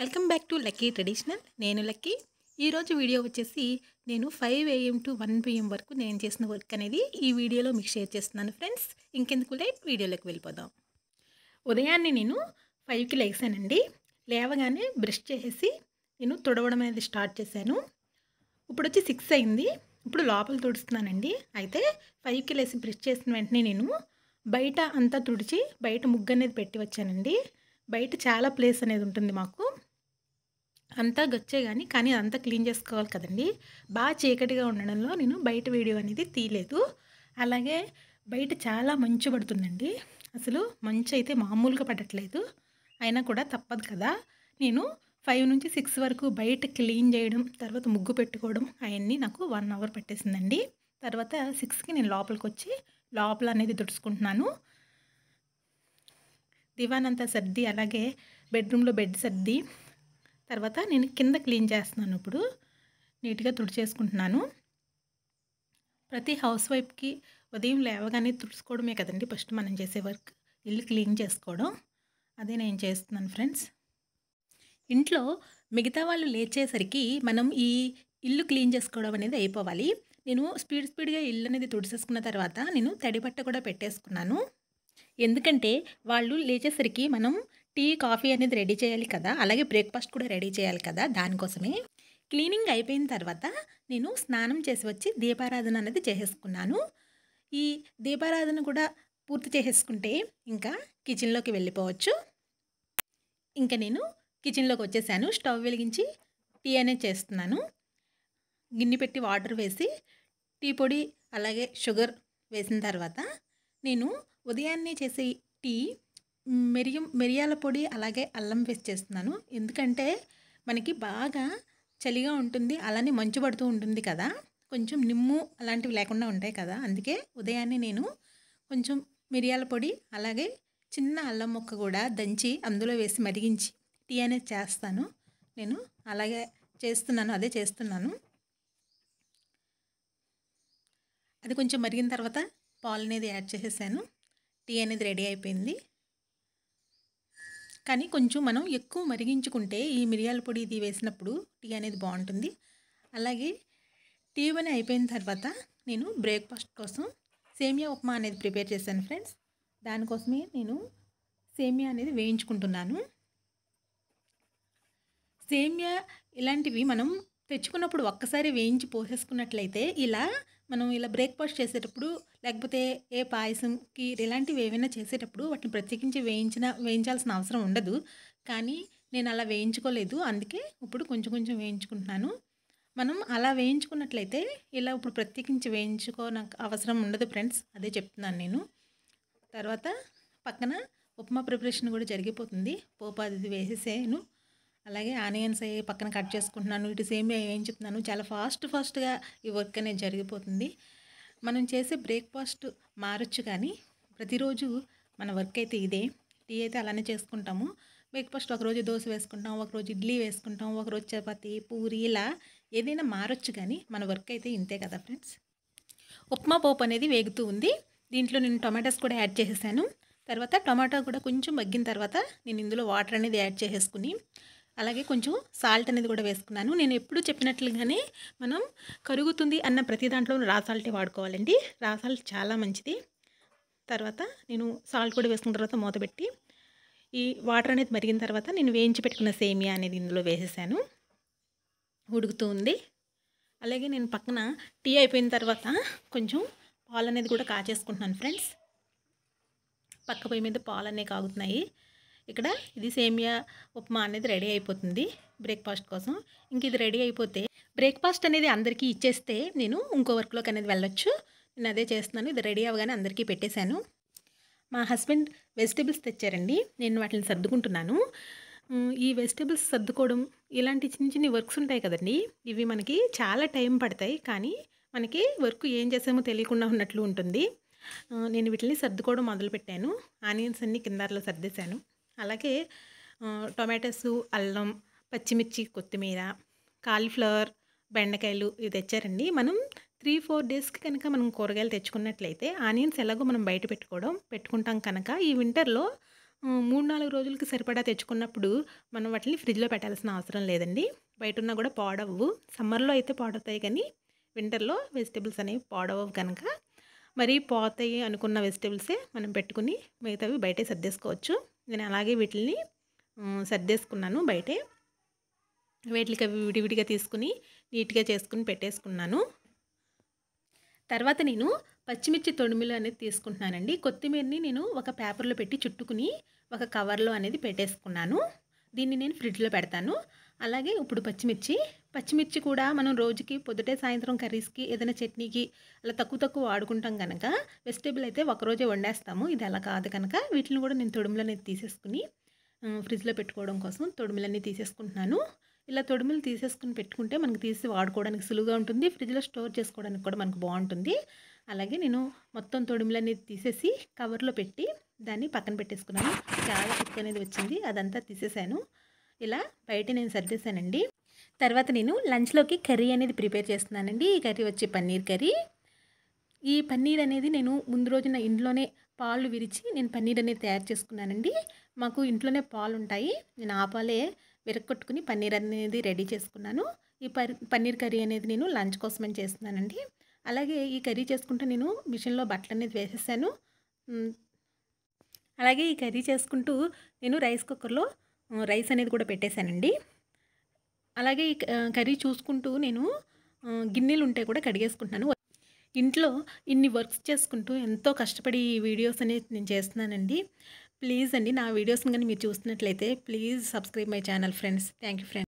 welcome back to Lucky traditional నేను లక్కీ ఈరోజు video వచ్చేసి నేను five AM to one PM వరకు నేను చేసిన వర్క్ అనేది ఈ వీడియోలో మీకు షేర్ చేస్తున్నాను ఫ్రెండ్స్ ఇంకెందుకు లేట్ వీడియోలోకి వెళ్ళిపోదాం ఉదయాన్నే నేను ఫైవ్కి లేచానండి లేవగానే బ్రష్ చేసేసి నేను తుడవడం అనేది స్టార్ట్ చేశాను ఇప్పుడు వచ్చి సిక్స్ అయింది ఇప్పుడు లోపల తుడుస్తున్నానండి అయితే ఫైవ్కి లేసి బ్రష్ చేసిన వెంటనే నేను బయట అంతా తుడిచి బయట ముగ్గు అనేది పెట్టి వచ్చానండి బయట చాలా ప్లేస్ అనేది ఉంటుంది మాకు అంతా గచ్చే కానీ కానీ అంతా క్లీన్ చేసుకోవాలి కదండి బాగా చీకటిగా ఉండడంలో నేను బయట వీడియో అనేది తీయలేదు అలాగే బయట చాలా మంచు పడుతుందండి అసలు మంచు అయితే మామూలుగా పడట్లేదు అయినా కూడా తప్పదు కదా నేను ఫైవ్ నుంచి సిక్స్ వరకు బయట క్లీన్ చేయడం తర్వాత ముగ్గు పెట్టుకోవడం అవన్నీ నాకు వన్ అవర్ పట్టేసిందండి తర్వాత సిక్స్కి నేను లోపలికి వచ్చి లోపల అనేది తుడుచుకుంటున్నాను దివాన్ అంతా సర్ది అలాగే బెడ్రూమ్లో బెడ్ సర్ది తర్వాత నేను కింద క్లీన్ చేస్తున్నాను ఇప్పుడు నీట్గా తుడిచేసుకుంటున్నాను ప్రతి హౌస్ వైఫ్కి ఉదయం లేవగానే తుడుచుకోవడమే కదండి ఫస్ట్ మనం చేసే వర్క్ ఇల్లు క్లీన్ చేసుకోవడం అదే నేను చేస్తున్నాను ఫ్రెండ్స్ ఇంట్లో మిగతా వాళ్ళు లేచేసరికి మనం ఈ ఇల్లు క్లీన్ చేసుకోవడం అనేది అయిపోవాలి నేను స్పీడ్ స్పీడ్గా ఇల్లు అనేది తుడిసేసుకున్న తర్వాత నేను తడిబట్ట కూడా పెట్టేసుకున్నాను ఎందుకంటే వాళ్ళు లేచేసరికి మనం టీ కాఫీ అనేది రెడీ చేయాలి కదా అలాగే బ్రేక్ఫాస్ట్ కూడా రెడీ చేయాలి కదా దానికోసమే క్లీనింగ్ అయిపోయిన తర్వాత నేను స్నానం చేసి వచ్చి దీపారాధన అనేది చేసేసుకున్నాను ఈ దీపారాధన కూడా పూర్తి చేసేసుకుంటే ఇంకా కిచెన్లోకి వెళ్ళిపోవచ్చు ఇంకా నేను కిచెన్లోకి వచ్చేసాను స్టవ్ వెలిగించి టీ అనేది చేస్తున్నాను గిన్నె పెట్టి వాటర్ వేసి టీ పొడి అలాగే షుగర్ వేసిన తర్వాత నేను ఉదయాన్నే చేసే టీ మిరియం మిరియాల పొడి అలాగే అల్లం వేసి చేస్తున్నాను ఎందుకంటే మనకి బాగా చలిగా ఉంటుంది అలానే మంచు పడుతూ ఉంటుంది కదా కొంచెం నిమ్ము అలాంటివి లేకుండా ఉంటాయి కదా అందుకే ఉదయాన్నే నేను కొంచెం మిరియాల పొడి అలాగే చిన్న అల్లం ముక్క కూడా దంచి అందులో వేసి మరిగించి టీ అనేది చేస్తాను నేను అలాగే చేస్తున్నాను అదే చేస్తున్నాను అది కొంచెం మరిగిన తర్వాత పాలు అనేది యాడ్ చేసేసాను టీ అనేది రెడీ అయిపోయింది కానీ కొంచెం మనం ఎక్కువ మరిగించుకుంటే ఈ మిరియాల పొడి ఇది వేసినప్పుడు టీ అనేది బాగుంటుంది అలాగే టీ పని అయిపోయిన తర్వాత నేను బ్రేక్ఫాస్ట్ కోసం సేమియా ఉప్మా అనేది ప్రిపేర్ చేశాను ఫ్రెండ్స్ దానికోసమే నేను సేమియా అనేది వేయించుకుంటున్నాను సేమియా ఇలాంటివి మనం తెచ్చుకున్నప్పుడు ఒక్కసారి వేయించి పోసేసుకున్నట్లయితే ఇలా మనం ఇలా బ్రేక్ఫాస్ట్ చేసేటప్పుడు లేకపోతే ఏ పాయసంకి ఇలాంటివి ఏమైనా చేసేటప్పుడు వాటిని ప్రత్యేకించి వేయించిన వేయించాల్సిన అవసరం ఉండదు కానీ నేను అలా వేయించుకోలేదు అందుకే ఇప్పుడు కొంచెం కొంచెం వేయించుకుంటున్నాను మనం అలా వేయించుకున్నట్లయితే ఇలా ఇప్పుడు ప్రత్యేకించి వేయించుకో నాకు అవసరం ఉండదు ఫ్రెండ్స్ అదే చెప్తున్నాను నేను తర్వాత పక్కన ఉప్మా ప్రిపరేషన్ కూడా జరిగిపోతుంది పోపాది అది వేసేసాను అలాగే ఆనియన్స్ అవి పక్కన కట్ చేసుకుంటున్నాను ఇటు సేమ్ ఏం చెప్తున్నాను చాలా ఫాస్ట్ ఫాస్ట్గా ఈ వర్క్ అనేది జరిగిపోతుంది మనం చేసే బ్రేక్ఫాస్ట్ మారచ్చు కానీ ప్రతిరోజు మన వర్క్ అయితే ఇదే టీ అయితే అలానే చేసుకుంటాము బ్రేక్ఫాస్ట్ ఒకరోజు దోశ వేసుకుంటాం ఒకరోజు ఇడ్లీ వేసుకుంటాం ఒకరోజు చపాతి పూరి ఇలా ఏదైనా మారొచ్చు కానీ మన వర్క్ అయితే ఇంతే కదా ఫ్రెండ్స్ ఉప్మా పోపు అనేది వేగుతూ ఉంది దీంట్లో నేను టొమాటోస్ కూడా యాడ్ చేసేసాను తర్వాత టొమాటో కూడా కొంచెం మగ్గిన తర్వాత నేను ఇందులో వాటర్ అనేది యాడ్ చేసేసుకుని అలాగే కొంచెం సాల్ట్ అనేది కూడా వేసుకున్నాను నేను ఎప్పుడు చెప్పినట్లుగానే మనం కరుగుతుంది అన్న ప్రతి దాంట్లో రాసాల్టే వాడుకోవాలండి రాసాల్ట్ సాల్ట్ చాలా మంచిది తర్వాత నేను సాల్ట్ కూడా వేసుకున్న తర్వాత మూతబెట్టి ఈ వాటర్ అనేది మరిగిన తర్వాత నేను వేయించి పెట్టుకున్న సేమియా అనేది ఇందులో వేసేసాను ఉడుకుతూ ఉంది అలాగే నేను పక్కన టీ అయిపోయిన తర్వాత కొంచెం పాలు అనేది కూడా కాచేసుకుంటున్నాను ఫ్రెండ్స్ పక్క పొయ్యి మీద పాలు అనేవి కాగుతున్నాయి ఇక్కడ ఇది సేమియా ఉప్మా అనేది రెడీ అయిపోతుంది బ్రేక్ఫాస్ట్ కోసం ఇంక ఇది రెడీ అయిపోతే బ్రేక్ఫాస్ట్ అనేది అందరికీ ఇచ్చేస్తే నేను ఇంకో వర్క్లోకి అనేది వెళ్ళొచ్చు నేను అదే చేస్తున్నాను ఇది రెడీ అవ్వగానే అందరికీ పెట్టేశాను మా హస్బెండ్ వెజిటేబుల్స్ తెచ్చారండి నేను వాటిని సర్దుకుంటున్నాను ఈ వెజిటేబుల్స్ సర్దుకోవడం ఇలాంటి చిన్న చిన్న వర్క్స్ ఉంటాయి కదండి ఇవి మనకి చాలా టైం పడతాయి కానీ మనకి వర్క్ ఏం చేసామో తెలియకుండా ఉన్నట్లు ఉంటుంది నేను వీటిని సర్దుకోవడం మొదలుపెట్టాను ఆనియన్స్ అన్నీ కిందలో సర్దేశాను అలాగే టొమాటోస్ అల్లం పచ్చిమిర్చి కొత్తిమీర కాలీఫ్లవర్ బెండకాయలు ఇవి తెచ్చారండి మనం త్రీ ఫోర్ డేస్కి కనుక మనం కూరగాయలు తెచ్చుకున్నట్లయితే ఆనియన్స్ ఎలాగో మనం బయట పెట్టుకోవడం పెట్టుకుంటాం కనుక ఈ వింటర్లో మూడు నాలుగు రోజులకి సరిపడా తెచ్చుకున్నప్పుడు మనం వాటిని ఫ్రిడ్జ్లో పెట్టాల్సిన అవసరం లేదండి బయట ఉన్నా కూడా పాడవ్వు సమ్మర్లో అయితే పాడవుతాయి కానీ వింటర్లో వెజిటేబుల్స్ అనేవి పాడవవు కనుక మరి పోతాయి అనుకున్న వెజిటేబుల్సే మనం పెట్టుకుని మిగతావి బయటే సర్దేసుకోవచ్చు నేను అలాగే వీటిని సర్దేసుకున్నాను బయటే వీటికి అవి విడివిడిగా తీసుకుని నీట్గా చేసుకుని పెట్టేసుకున్నాను తర్వాత నేను పచ్చిమిర్చి తొడిమిలు అనేది తీసుకుంటున్నానండి కొత్తిమీరని నేను ఒక పేపర్లో పెట్టి చుట్టుకుని ఒక కవర్లో అనేది పెట్టేసుకున్నాను దీన్ని నేను ఫ్రిడ్జ్లో పెడతాను అలాగే ఇప్పుడు పచ్చిమిర్చి పచ్చిమిర్చి కూడా మనం రోజుకి పొద్దుటే సాయంత్రం కర్రీస్కి ఏదైనా చట్నీకి అలా తక్కువ తక్కువ వాడుకుంటాం కనుక వెజిటేబుల్ అయితే ఒకరోజే వండేస్తాము ఇది అలా కాదు కనుక వీటిని కూడా నేను తొడుములనేది తీసేసుకుని ఫ్రిడ్జ్లో పెట్టుకోవడం కోసం తొడుములన్నీ తీసేసుకుంటున్నాను ఇలా తొడుములు తీసేసుకుని పెట్టుకుంటే మనకి తీసి వాడుకోవడానికి సులువుగా ఉంటుంది ఫ్రిడ్జ్లో స్టోర్ చేసుకోవడానికి కూడా మనకు బాగుంటుంది అలాగే నేను మొత్తం తొడుములన్నీ తీసేసి కవర్లో పెట్టి దాన్ని పక్కన పెట్టేసుకున్నాను చాలా కుక్ అనేది వచ్చింది అదంతా తీసేసాను ఇలా బయట నేను సర్దేశానండి తర్వాత నేను లంచ్లోకి కర్రీ అనేది ప్రిపేర్ చేస్తున్నానండి ఈ కర్రీ వచ్చి పన్నీర్ కర్రీ ఈ పన్నీర్ అనేది నేను ముందు రోజున ఇంట్లోనే పాలు విరిచి నేను పన్నీర్ అనేది తయారు చేసుకున్నానండి మాకు ఇంట్లోనే పాలు ఉంటాయి నేను ఆ పాలే విరక్కొట్టుకుని పన్నీర్ అనేది రెడీ చేసుకున్నాను ఈ పన్నీర్ కర్రీ అనేది నేను లంచ్ కోసమని చేస్తున్నానండి అలాగే ఈ కర్రీ చేసుకుంటే నేను మిషన్లో బట్టలు అనేది వేసేసాను అలాగే ఈ కర్రీ చేసుకుంటూ నేను రైస్ కుక్కర్లో రైస్ అనేది కూడా పెట్టేశానండి అలాగే ఈ కర్రీ చూసుకుంటూ నేను గిన్నెలు ఉంటే కూడా కడిగేసుకుంటున్నాను ఇంట్లో ఇన్ని వర్క్స్ చేసుకుంటూ ఎంతో కష్టపడి ఈ వీడియోస్ అనేది నేను చేస్తున్నానండి ప్లీజ్ అండి నా వీడియోస్ని కానీ మీరు చూస్తున్నట్లయితే please subscribe my channel friends thank you friends